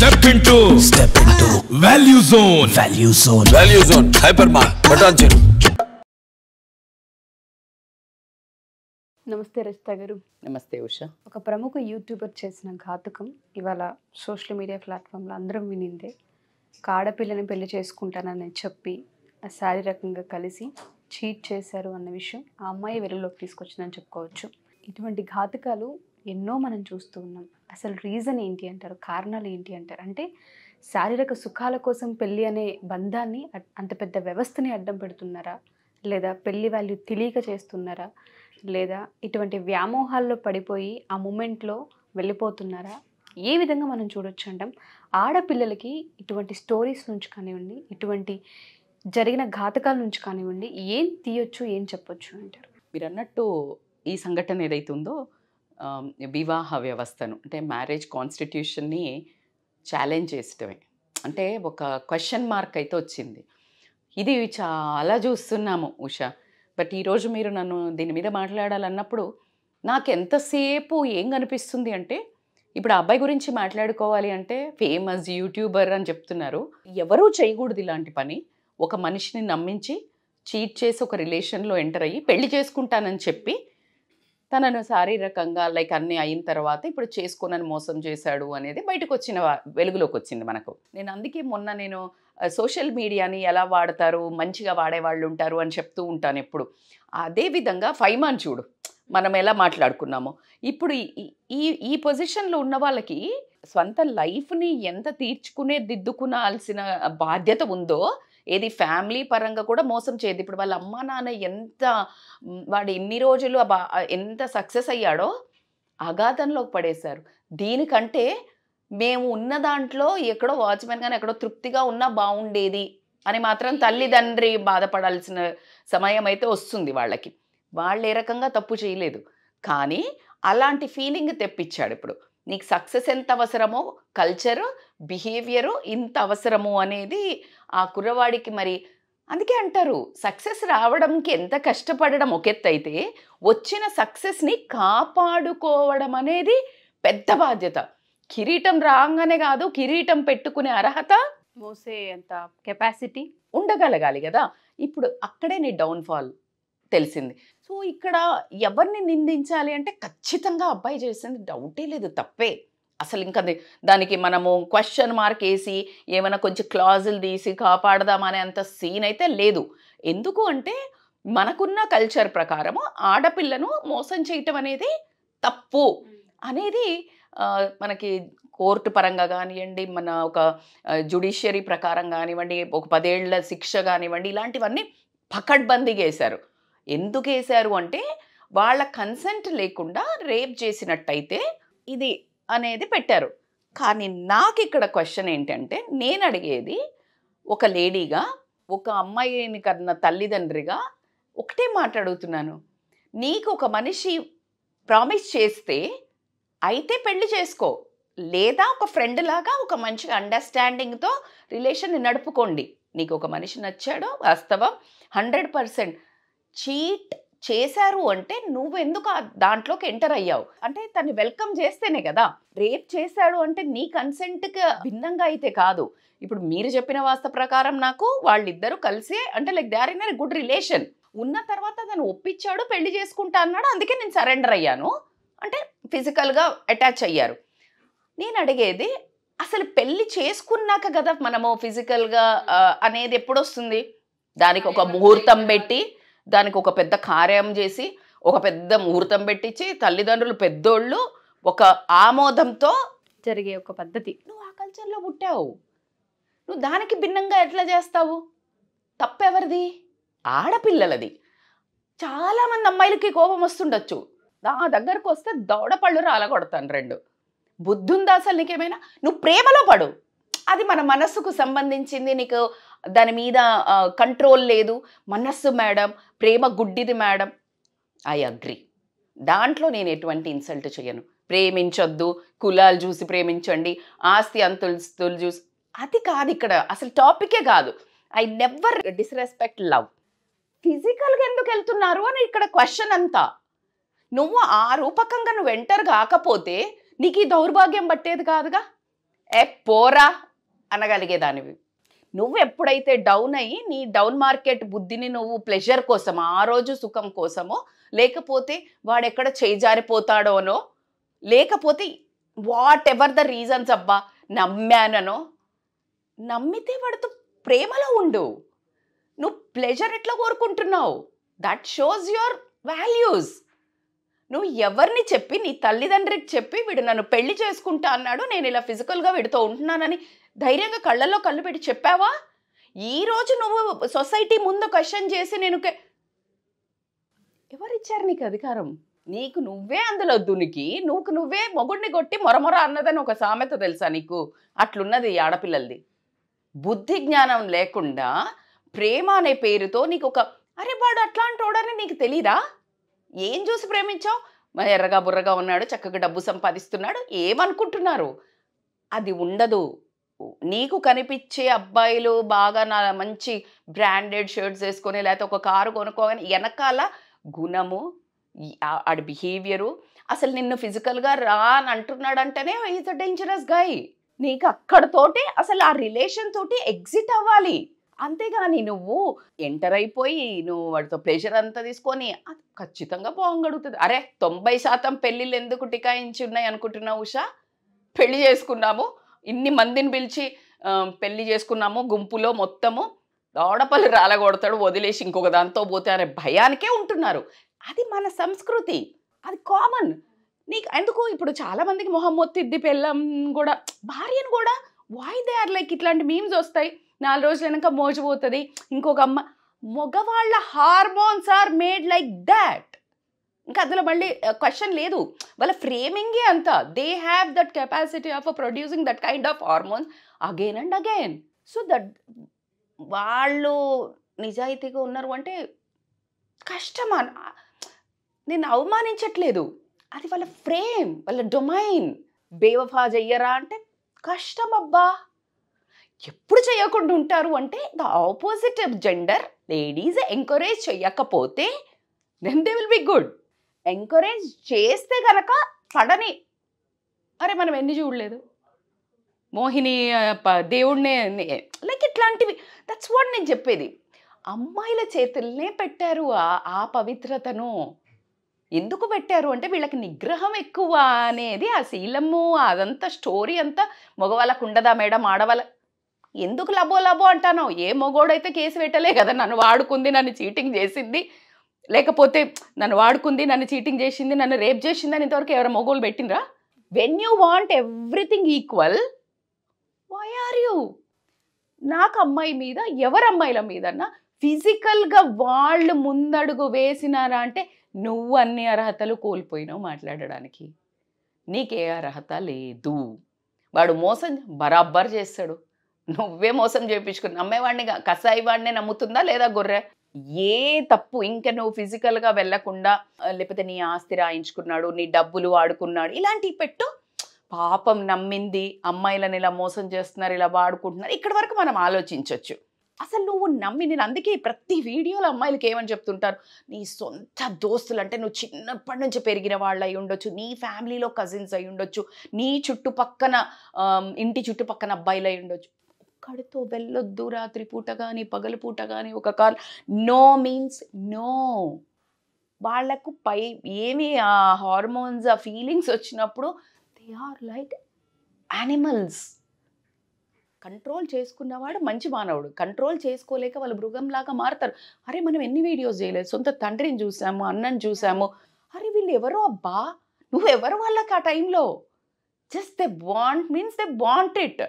step into step into value zone value zone value zone hyper మార్ పటాంజన్ నమస్తే రచిత గారు నమస్తే ఉష ఒక ప్రముఖ యూట్యూబర్ చేసిన ఘాతుకం ఇవాళ సోషల్ మీడియా ప్లాట్ఫామ్లో అందరం వినిందే కాడపిల్లని పెళ్లి చేసుకుంటానని చెప్పి శారీరకంగా కలిసి చీట్ చేశారు అన్న విషయం ఆ అమ్మాయి వెలుగులోకి తీసుకొచ్చిందని చెప్పుకోవచ్చు ఇటువంటి ఘాతుకాలు ఎన్నో మనం చూస్తూ ఉన్నాం అసలు రీజన్ ఏంటి అంటారు కారణాలు ఏంటి అంటారు అంటే శారీరక సుఖాల కోసం పెళ్ళి అనే బంధాన్ని అంత పెద్ద వ్యవస్థని అడ్డం పెడుతున్నారా లేదా పెళ్లి వాల్యూ తెలియక చేస్తున్నారా లేదా ఇటువంటి వ్యామోహాల్లో పడిపోయి ఆ మూమెంట్లో వెళ్ళిపోతున్నారా ఏ విధంగా మనం చూడొచ్చు అంటాం ఆడపిల్లలకి ఇటువంటి స్టోరీస్ నుంచి కానివ్వండి ఇటువంటి జరిగిన ఘాతకాల నుంచి కానివ్వండి ఏం తీయొచ్చు ఏం చెప్పొచ్చు అంటారు మీరు అన్నట్టు ఈ సంఘటన ఏదైతుందో ఉందో వివాహ వ్యవస్థను అంటే మ్యారేజ్ కాన్స్టిట్యూషన్ని ఛాలెంజ్ చేసటమే అంటే ఒక క్వశ్చన్ మార్క్ అయితే వచ్చింది ఇది చాలా చూస్తున్నాము ఉష బట్ ఈరోజు మీరు నన్ను దీని మీద మాట్లాడాలన్నప్పుడు నాకు ఎంతసేపు ఏం కనిపిస్తుంది అంటే ఇప్పుడు అబ్బాయి గురించి మాట్లాడుకోవాలి అంటే ఫేమస్ యూట్యూబర్ అని చెప్తున్నారు ఎవరూ చేయకూడదు ఇలాంటి పని ఒక మనిషిని నమ్మించి చీట్ చేసి ఒక రిలేషన్లో ఎంటర్ అయ్యి పెళ్లి చేసుకుంటానని చెప్పి తనను శారీరకంగా లైక్ అన్ని అయిన తర్వాత ఇప్పుడు చేసుకోనని మోసం చేశాడు అనేది బయటకు వచ్చిన వెలుగులోకి వచ్చింది మనకు నేను అందుకే మొన్న నేను సోషల్ మీడియాని ఎలా వాడతారు మంచిగా వాడేవాళ్ళు ఉంటారు అని చెప్తూ ఉంటాను ఎప్పుడు అదేవిధంగా ఫైమాన్ చూడు మనం ఎలా మాట్లాడుకున్నామో ఇప్పుడు ఈ ఈ పొజిషన్లో ఉన్న వాళ్ళకి సొంత లైఫ్ని ఎంత తీర్చుకునే దిద్దుకునాల్సిన బాధ్యత ఉందో ఏది ఫ్యామిలీ పరంగా కూడా మోసం చేయదు ఇప్పుడు వాళ్ళ అమ్మ నాన్న ఎంత వాడు ఎన్ని రోజులు ఎంత సక్సెస్ అయ్యాడో అగాధంలోకి పడేశారు దీనికంటే మేము ఉన్న దాంట్లో ఎక్కడో వాచ్మెన్ కానీ ఎక్కడో తృప్తిగా ఉన్నా బాగుండేది అని మాత్రం తల్లిదండ్రి బాధపడాల్సిన సమయం అయితే వస్తుంది వాళ్ళకి వాళ్ళు ఏ రకంగా తప్పు చేయలేదు కానీ అలాంటి ఫీలింగ్ తెప్పించాడు ఇప్పుడు నీకు సక్సెస్ ఎంత అవసరమో కల్చరు బిహేవియరు ఇంత అవసరము అనేది ఆ కుర్రవాడికి మరి అందుకే అంటారు సక్సెస్ రావడంకి ఎంత కష్టపడడం ఒక ఒకెత్తైతే వచ్చిన సక్సెస్ని కాపాడుకోవడం అనేది పెద్ద బాధ్యత కిరీటం రాగానే కాదు కిరీటం పెట్టుకునే అర్హత మోసే అంత కెపాసిటీ ఉండగలగాలి కదా ఇప్పుడు అక్కడే నీ డౌన్ఫాల్ తెలిసింది సో ఇక్కడ ఎవరిని నిందించాలి అంటే ఖచ్చితంగా అబ్బాయి చేసింది డౌటే లేదు తప్పే అసలు ఇంకా దానికి మనము క్వశ్చన్ మార్క్ వేసి ఏమైనా కొంచెం క్లాజులు తీసి కాపాడదామనే అంత సీన్ అయితే లేదు ఎందుకు అంటే మనకున్న కల్చర్ ప్రకారము ఆడపిల్లను మోసం చేయటం అనేది తప్పు అనేది మనకి కోర్టు పరంగా కానివ్వండి మన ఒక జుడిషియరీ ప్రకారం కానివ్వండి ఒక పదేళ్ల శిక్ష కానివ్వండి ఇలాంటివన్నీ పకడ్బందీగా వేశారు ఎందుకు వేశారు అంటే వాళ్ళ కన్సెంట్ లేకుండా రేప్ చేసినట్టయితే ఇది అనేది పెట్టారు కానీ నాకు ఇక్కడ క్వశ్చన్ ఏంటంటే నేను అడిగేది ఒక లేడీగా ఒక అమ్మాయిని కన్నా తల్లిదండ్రిగా ఒకటే మాట్లాడుతున్నాను నీకు ఒక మనిషి ప్రామిస్ చేస్తే అయితే పెళ్లి చేసుకో లేదా ఒక ఫ్రెండ్ లాగా ఒక మంచి అండర్స్టాండింగ్తో రిలేషన్ నడుపుకోండి నీకు ఒక మనిషి నచ్చాడు వాస్తవం హండ్రెడ్ పర్సెంట్ చీట్ చేశారు అంటే నువ్వు ఆ దాంట్లోకి ఎంటర్ అయ్యావు అంటే తను వెల్కమ్ చేస్తేనే కదా రేప్ చేశాడు అంటే నీ కన్సెంట్కి భిన్నంగా అయితే కాదు ఇప్పుడు మీరు చెప్పిన వాస్తవ ప్రకారం నాకు వాళ్ళిద్దరూ కలిసి అంటే like they are in good relation ఉన్న తర్వాత తను ఒప్పించాడు పెళ్లి చేసుకుంటా అన్నాడు అందుకే నేను సరెండర్ అయ్యాను అంటే ఫిజికల్గా అటాచ్ అయ్యారు నేను అడిగేది అసలు పెళ్లి చేసుకున్నాక కదా మనము ఫిజికల్గా అనేది ఎప్పుడొస్తుంది దానికి ఒక ముహూర్తం పెట్టి దానికి ఒక పెద్ద కార్యం చేసి ఒక పెద్ద ముహూర్తం పెట్టించి తల్లిదండ్రులు పెద్దోళ్ళు ఒక ఆమోదంతో జరిగే ఒక పద్ధతి నువ్వు ఆ కల్చర్లో పుట్టావు నువ్వు దానికి భిన్నంగా ఎట్లా చేస్తావు తప్పెవరిది ఆడపిల్లలది చాలామంది అమ్మాయిలకి కోపం వస్తుండొచ్చు నా దగ్గరకు వస్తే దౌడపళ్ళు రాలగొడతాను రెండు బుద్ధుందా అసలు నీకేమైనా నువ్వు ప్రేమలో పడు అది మన మనస్సుకు సంబంధించింది నీకు దాని మీద కంట్రోల్ లేదు మనస్సు మేడం ప్రేమ గుడ్డిది మేడం ఐ అగ్రి దాంట్లో నేను ఎటువంటి ఇన్సల్ట్ చేయను ప్రేమించొద్దు కులాలు చూసి ప్రేమించండి ఆస్తి అంతులు చూసి అది కాదు ఇక్కడ అసలు టాపికే కాదు ఐ నెవర్ డిస్రెస్పెక్ట్ లవ్ ఫిజికల్గా ఎందుకు వెళ్తున్నారు అని ఇక్కడ క్వశ్చన్ అంతా నువ్వు ఆ రూపకంగా నువ్వు ఎంటర్ కాకపోతే నీకు ఈ దౌర్భాగ్యం పట్టేది కాదుగా ఏ పోరా అనగలిగేదానివి నువ్వు ఎప్పుడైతే డౌన్ అయ్యి నీ డౌన్ మార్కెట్ బుద్ధిని నువ్వు ప్లెజర్ కోసం ఆ రోజు సుఖం కోసమో లేకపోతే వాడెక్కడ చేజారిపోతాడోనో లేకపోతే వాట్ ఎవర్ ద రీజన్స్ అబ్బా నమ్మాననో నమ్మితే వాడితో ప్రేమలో ఉండు నువ్వు ప్లెజర్ ఎట్లా కోరుకుంటున్నావు దట్ షోస్ యువర్ వాల్యూస్ నువ్వు ఎవరిని చెప్పి నీ తల్లిదండ్రికి చెప్పి వీడు నన్ను పెళ్లి చేసుకుంటా అన్నాడు నేను ఇలా ఫిజికల్గా వీడితో ఉంటున్నానని ధైర్యంగా కళ్ళల్లో కళ్ళు పెట్టి చెప్పావా ఈరోజు నువ్వు సొసైటీ ముందు క్వశ్చన్ చేసి నేను ఎవరిచ్చారు నీకు అధికారం నీకు నువ్వే అందులో దునికి నువ్వు నువ్వే మొగుడిని కొట్టి మొరమొర అన్నదని ఒక సామెత తెలుసా నీకు అట్లున్నది ఆడపిల్లలది బుద్ధి జ్ఞానం లేకుండా ప్రేమ అనే పేరుతో నీకు ఒక అరే వాడు అట్లాంటి వాడని నీకు తెలీదా ఏం చూసి ప్రేమించావు ఎర్రగా బుర్రగా ఉన్నాడు చక్కగా డబ్బు సంపాదిస్తున్నాడు ఏమనుకుంటున్నారు అది ఉండదు నీకు కనిపించే అబ్బాయిలు బాగా నా మంచి బ్రాండెడ్ షర్ట్స్ వేసుకొని లేకపోతే ఒక కారు కొనుక్కోగానే వెనకాల గుణము ఆడి బిహేవియరు అసలు నిన్ను ఫిజికల్గా రా అని అంటున్నాడంటేనే ఈజ్ అ డేంజరస్ గాయ్ నీకు అక్కడతోటి అసలు ఆ రిలేషన్ తోటి ఎగ్జిట్ అవ్వాలి అంతేగాని నువ్వు ఎంటర్ అయిపోయి నువ్వు వాడితో ప్రెషర్ అంతా తీసుకొని ఖచ్చితంగా బాగుంగడుగుతుంది అరే తొంభై శాతం పెళ్ళిళ్ళు ఎందుకు టికాయించి ఉన్నాయి అనుకుంటున్నావు ఉషా పెళ్లి చేసుకున్నాము ఇన్ని మందిని పిలిచి పెళ్లి చేసుకున్నాము గుంపులో మొత్తము దోడపల్లి రాలగొడతాడు వదిలేసి ఇంకొక దాంతో పోతే అనే భయానికే ఉంటున్నారు అది మన సంస్కృతి అది కామన్ నీకు ఎందుకు ఇప్పుడు చాలామందికి మొహం మొత్తిద్ది పెళ్ళం కూడా భార్యను కూడా వాయి ఆర్ లైక్ ఇట్లాంటి మీమ్స్ వస్తాయి నాలుగు రోజులు వెనక పోతుంది ఇంకొక అమ్మ మగవాళ్ళ hormones are made like that ఇంకా అందులో మళ్ళీ క్వశ్చన్ లేదు వాళ్ళ ఫ్రేమింగే అంత they have that capacity of producing that kind of hormones again and again so that వాళ్ళు నిజాయితీగా ఉన్నారు అంటే కష్టమా నేను అవమానించట్లేదు అది వాళ్ళ ఫ్రేమ్ వాళ్ళ డొమైన్ బేవఫా చెయ్యరా అంటే కష్టమబ్బా ఎప్పుడు చేయకుండా ఉంటారు అంటే the opposite gender ladies encourage చేయకపోతే then they will be good encourage చేస్తే కనుక పడని అరే మనం ఎన్ని చూడలేదు మోహిని దేవుడినే లైక్ ఇట్లాంటివి దట్స్ వాట్ నేను చెప్పేది అమ్మాయిల చేతుల్నే పెట్టారు ఆ పవిత్రతను ఎందుకు పెట్టారు అంటే వీళ్ళకి నిగ్రహం ఎక్కువ అనేది ఆ శీలము అదంతా స్టోరీ అంతా మగవాళ్ళకు ఉండదా మేడం ఆడవాళ్ళ ఎందుకు లబో లబో అంటాను ఏ మగోడైతే కేసు పెట్టలే కదా నన్ను వాడుకుంది నన్ను చీటింగ్ చేసింది లేకపోతే నన్ను వాడుకుంది నన్ను చీటింగ్ చేసింది నన్ను రేప్ చేసింది అని ఇంతవరకు ఎవరైనా మొగోలు పెట్టిండ్రా when you want everything equal why are you నాకు అమ్మాయి మీద ఎవరి అమ్మాయిల మీదన్నా ఫిజికల్గా వాళ్ళు ముందడుగు వేసినారా అంటే నువ్వు అన్ని అర్హతలు కోల్పోయినావు మాట్లాడడానికి నీకే అర్హత లేదు వాడు మోసం బరాబ్బర్ చేస్తాడు నువ్వే మోసం చేయించుకుని నమ్మేవాడిని కసాయి వాడినే నమ్ముతుందా లేదా గొర్రె ఏ తప్పు ఇంకా నువ్వు ఫిజికల్గా వెళ్లకుండా లేకపోతే నీ ఆస్తి రాయించుకున్నాడు నీ డబ్బులు వాడుకున్నాడు ఇలాంటివి పెట్టు పాపం నమ్మింది అమ్మాయిలను ఇలా మోసం చేస్తున్నారు ఇలా వాడుకుంటున్నారు ఇక్కడ వరకు మనం ఆలోచించవచ్చు అసలు నువ్వు నమ్మి నేను అందుకే ప్రతి వీడియోలో అమ్మాయిలకి ఏమని చెప్తుంటారు నీ సొంత దోస్తులు అంటే నువ్వు చిన్నప్పటి నుంచి పెరిగిన వాళ్ళు అయి ఉండొచ్చు నీ ఫ్యామిలీలో కజిన్స్ అయి ఉండొచ్చు నీ చుట్టుపక్కన ఇంటి చుట్టుపక్కన అబ్బాయిలు అయి ఉండొచ్చు కడుతూ వెళ్ళొద్దు రాత్రి పూట కానీ పగలు పూట కానీ ఒక కాల్ నో మీన్స్ నో వాళ్లకు పై ఏమి ఆ హార్మోన్స్ ఆ ఫీలింగ్స్ వచ్చినప్పుడు they are like animals control చేసుకున్నవాడు మంచి మానవుడు కంట్రోల్ చేసుకోలేక వాళ్ళు మృగంలాగా మారుతారు అరే మనం ఎన్ని వీడియోస్ చేయలేదు సొంత తండ్రిని చూసాము అన్నని చూసాము అరే వీళ్ళు ఎవరో అబ్బా నువ్వు ఎవరు వాళ్ళకి ఆ టైంలో just they want means they want it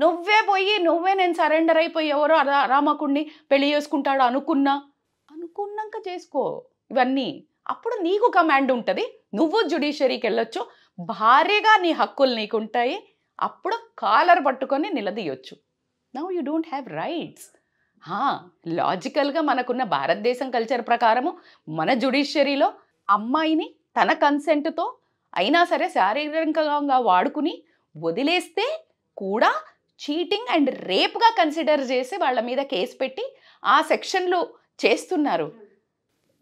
నువ్వే పోయి నువ్వే నేను సరెండర్ అయిపోయి ఎవరో రామకుడిని పెళ్లి చేసుకుంటాడు అనుకున్నా అనుకున్నాక చేసుకో ఇవన్నీ అప్పుడు నీకు కమాండ్ ఉంటుంది నువ్వు జ్యుడిషియరీకి వెళ్ళొచ్చు భారీగా నీ హక్కులు నీకు ఉంటాయి అప్పుడు కాలర్ పట్టుకొని నిలదీయొచ్చు now you don't have rights లాజికల్గా మనకున్న భారతదేశం కల్చర్ ప్రకారము మన జ్యుడిషియరీలో అమ్మాయిని తన కన్సెంట్తో అయినా సరే శారీరకంగా వాడుకుని వదిలేస్తే కూడా చీటింగ్ అండ్ రేప్గా కన్సిడర్ చేసి వాళ్ళ మీద కేసు పెట్టి ఆ సెక్షన్లో చేస్తున్నారు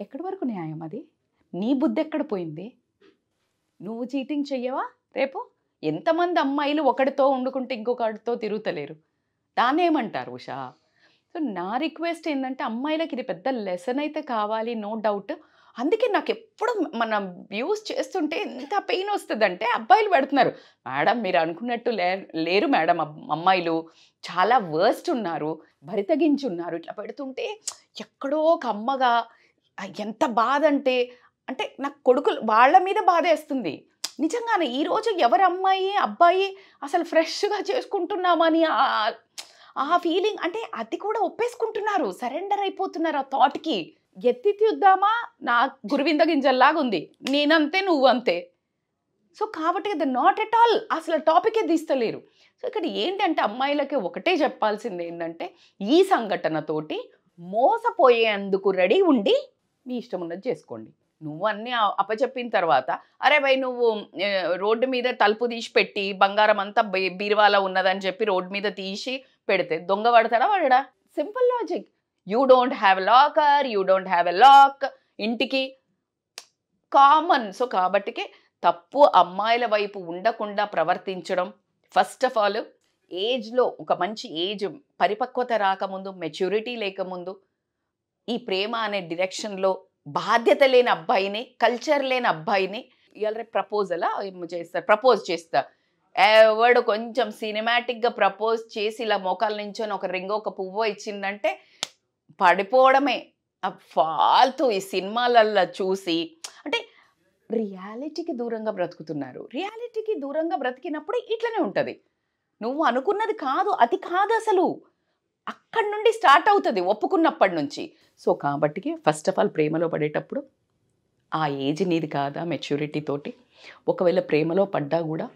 ఎక్కడి వరకు న్యాయం అది నీ బుద్ధి ఎక్కడ పోయింది నువ్వు చీటింగ్ చెయ్యవా రేపు ఎంతమంది అమ్మాయిలు ఒకడితో వండుకుంటే ఇంకొకటితో తిరుగుతలేరు దానేమంటారు ఉషా సో నా రిక్వెస్ట్ ఏంటంటే అమ్మాయిలకు ఇది పెద్ద లెసన్ అయితే కావాలి నో డౌట్ అందుకే నాకు ఎప్పుడు మనం యూస్ చేస్తుంటే ఎంత పెయిన్ వస్తుందంటే అబ్బాయిలు పెడుతున్నారు మేడం మీరు అనుకున్నట్టు లే లేరు మేడం అమ్మాయిలు చాలా వర్స్ట్ ఉన్నారు ఉన్నారు ఇట్లా పెడుతుంటే ఎక్కడో ఒక అమ్మగా ఎంత బాధ అంటే అంటే నాకు కొడుకులు వాళ్ళ మీద బాధ వేస్తుంది నిజంగానే ఈరోజు ఎవరి అమ్మాయి అబ్బాయి అసలు ఫ్రెష్గా చేసుకుంటున్నామని ఆ ఫీలింగ్ అంటే అది కూడా ఒప్పేసుకుంటున్నారు సరెండర్ అయిపోతున్నారు ఆ థాట్కి ఎత్తి తీద్దామా నా గురువింద గింజల్లాగా ఉంది నేనంతే నువ్వు అంతే సో కాబట్టి ద నాట్ ఎట్ ఆల్ అసలు టాపికే తీస్తలేరు సో ఇక్కడ ఏంటంటే అమ్మాయిలకి ఒకటే చెప్పాల్సింది ఏంటంటే ఈ సంఘటనతోటి మోసపోయేందుకు రెడీ ఉండి మీ ఇష్టం ఉన్నది చేసుకోండి నువ్వు అన్నీ అప్పచెప్పిన తర్వాత అరే భయ్ నువ్వు రోడ్డు మీద తలుపు తీసి పెట్టి బంగారం అంతా బీరువాలో ఉన్నదని చెప్పి రోడ్డు మీద తీసి పెడితే దొంగ పడతాడా వాడడా simple logic you don't have locker you don't have a lock ఇంటికి కామన్ సో కాబట్టికి తప్పు అమ్మాయిల వైపు ఉండకుండా ప్రవర్తించడం ఫస్ట్ ఆఫ్ ఆల్ ఏజ్లో ఒక మంచి ఏజ్ పరిపక్వత రాకముందు మెచ్యూరిటీ లేకముందు ఈ ప్రేమ అనే డిరెక్షన్లో బాధ్యత లేని అబ్బాయిని కల్చర్ లేని అబ్బాయిని ఇవాళ ప్రపోజలా ఏమో చేస్తారు ప్రపోజ్ చేస్తా ఎవడు కొంచెం సినిమాటిక్గా ప్రపోజ్ చేసి ఇలా మోకాల నుంచొని ఒక రింగో ఒక పువ్వో ఇచ్చిందంటే పడిపోవడమే ఫాల్తూ ఈ సినిమాలల్లో చూసి అంటే రియాలిటీకి దూరంగా బ్రతుకుతున్నారు రియాలిటీకి దూరంగా బ్రతికినప్పుడు ఇట్లనే ఉంటుంది నువ్వు అనుకున్నది కాదు అది కాదు అసలు అక్కడి నుండి స్టార్ట్ అవుతుంది ఒప్పుకున్నప్పటి నుంచి సో కాబట్టి ఫస్ట్ ఆఫ్ ఆల్ ప్రేమలో పడేటప్పుడు ఆ ఏజ్ నీది కాదా మెచ్యూరిటీ తోటి ఒకవేళ ప్రేమలో పడ్డా కూడా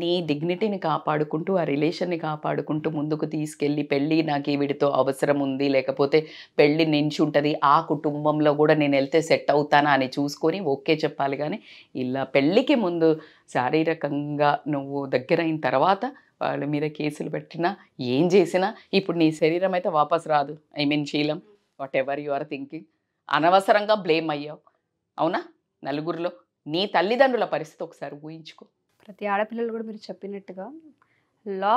నీ డిగ్నిటీని కాపాడుకుంటూ ఆ రిలేషన్ని కాపాడుకుంటూ ముందుకు తీసుకెళ్ళి పెళ్ళి నాకు వీడితో అవసరం ఉంది లేకపోతే పెళ్ళి ఉంటుంది ఆ కుటుంబంలో కూడా నేను వెళ్తే సెట్ అవుతానా అని చూసుకొని ఓకే చెప్పాలి కానీ ఇలా పెళ్ళికి ముందు శారీరకంగా నువ్వు దగ్గరైన తర్వాత వాళ్ళ మీద కేసులు పెట్టినా ఏం చేసినా ఇప్పుడు నీ శరీరం అయితే వాపస్ రాదు ఐ మీన్ శీలం whatever you are thinking అనవసరంగా బ్లేమ్ అయ్యావు అవునా నలుగురిలో నీ తల్లిదండ్రుల పరిస్థితి ఒకసారి ఊహించుకో ప్రతి ఆడపిల్లలు కూడా మీరు చెప్పినట్టుగా లా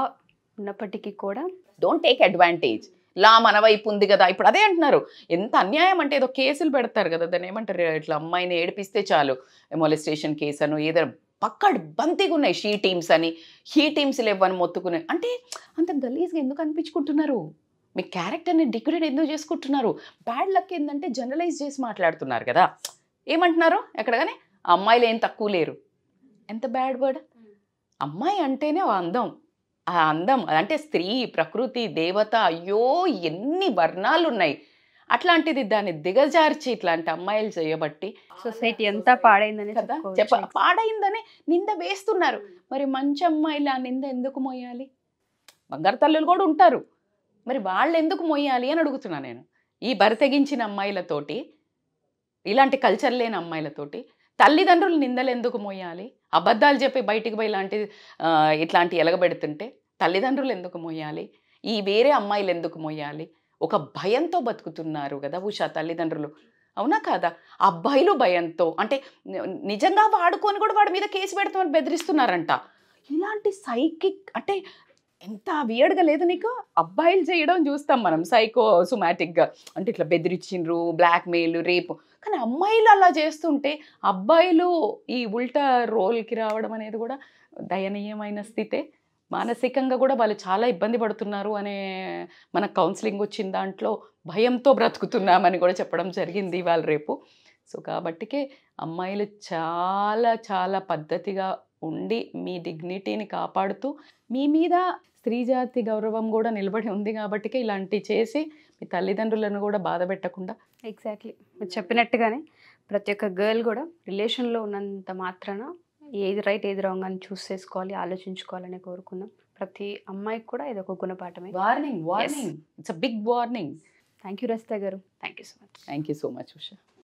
ఉన్నప్పటికీ కూడా డోంట్ టేక్ అడ్వాంటేజ్ లా మన వైపు ఉంది కదా ఇప్పుడు అదే అంటున్నారు ఎంత అన్యాయం అంటే ఏదో కేసులు పెడతారు కదా దాన్ని ఏమంటారు ఇట్లా అమ్మాయిని ఏడిపిస్తే చాలు మొలిస్టేషన్ కేసు అను ఏదైనా పక్కడ బంతిగా ఉన్నాయి షీ టీమ్స్ అని హీ టీమ్స్ లేవని మొత్తుకున్నాయి అంటే అంత గలీజ్గా ఎందుకు అనిపించుకుంటున్నారు మీ క్యారెక్టర్ని డిగ్రేడ్ ఎందుకు చేసుకుంటున్నారు బ్యాడ్ లక్ ఏంటంటే జనరలైజ్ చేసి మాట్లాడుతున్నారు కదా ఏమంటున్నారు ఎక్కడ కానీ అమ్మాయిలు ఏం తక్కువ లేరు ఎంత బ్యాడ్ వర్డ్ అమ్మాయి అంటేనే అందం ఆ అందం అంటే స్త్రీ ప్రకృతి దేవత అయ్యో ఎన్ని వర్ణాలు ఉన్నాయి అట్లాంటిది దాన్ని దిగజార్చి ఇట్లాంటి అమ్మాయిలు చేయబట్టి సొసైటీ ఎంత పాడైందని కదా చెప్ప పాడైందని నింద వేస్తున్నారు మరి మంచి అమ్మాయిలు ఆ నింద ఎందుకు మోయాలి బంగారు తల్లులు కూడా ఉంటారు మరి వాళ్ళు ఎందుకు మోయాలి అని అడుగుతున్నా నేను ఈ బరితెగించిన అమ్మాయిలతోటి ఇలాంటి కల్చర్ లేని అమ్మాయిలతోటి తల్లిదండ్రులు నిందలు ఎందుకు మోయాలి అబద్ధాలు చెప్పి బయటికి పోయి ఇలాంటి ఇట్లాంటి ఎలగబెడుతుంటే తల్లిదండ్రులు ఎందుకు మోయాలి ఈ వేరే అమ్మాయిలు ఎందుకు మోయాలి ఒక భయంతో బతుకుతున్నారు కదా ఉషా తల్లిదండ్రులు అవునా కాదా అబ్బాయిలు భయంతో అంటే నిజంగా వాడుకొని కూడా వాడి మీద కేసు పెడతామని బెదిరిస్తున్నారంట ఇలాంటి సైకిక్ అంటే ఎంత వియర్డ్గా లేదు నీకు అబ్బాయిలు చేయడం చూస్తాం మనం సైకో సుమాటిక్గా అంటే ఇట్లా బెదిరించిండ్రు బ్లాక్మెయిల్ రేపు కానీ అమ్మాయిలు అలా చేస్తుంటే అబ్బాయిలు ఈ ఉల్టా రోల్కి రావడం అనేది కూడా దయనీయమైన స్థితే మానసికంగా కూడా వాళ్ళు చాలా ఇబ్బంది పడుతున్నారు అనే మన కౌన్సిలింగ్ వచ్చిన దాంట్లో భయంతో బ్రతుకుతున్నామని కూడా చెప్పడం జరిగింది ఇవాళ రేపు సో కాబట్టికే అమ్మాయిలు చాలా చాలా పద్ధతిగా ఉండి మీ డిగ్నిటీని కాపాడుతూ మీ మీద స్త్రీజాతి గౌరవం కూడా నిలబడి ఉంది కాబట్టి ఇలాంటి చేసి మీ తల్లిదండ్రులను కూడా బాధ పెట్టకుండా ఎగ్జాక్ట్లీ మీరు చెప్పినట్టుగానే ప్రతి ఒక్క గర్ల్ కూడా రిలేషన్లో ఉన్నంత మాత్రాన ఏది రైట్ ఏది రాంగ్ అని చూస్ చేసుకోవాలి ఆలోచించుకోవాలని కోరుకుందాం ప్రతి అమ్మాయికి కూడా ఇది ఒక గుణపాఠమే warning warning it's big warning thank you Rasta గారు thank you so much thank you so much Usha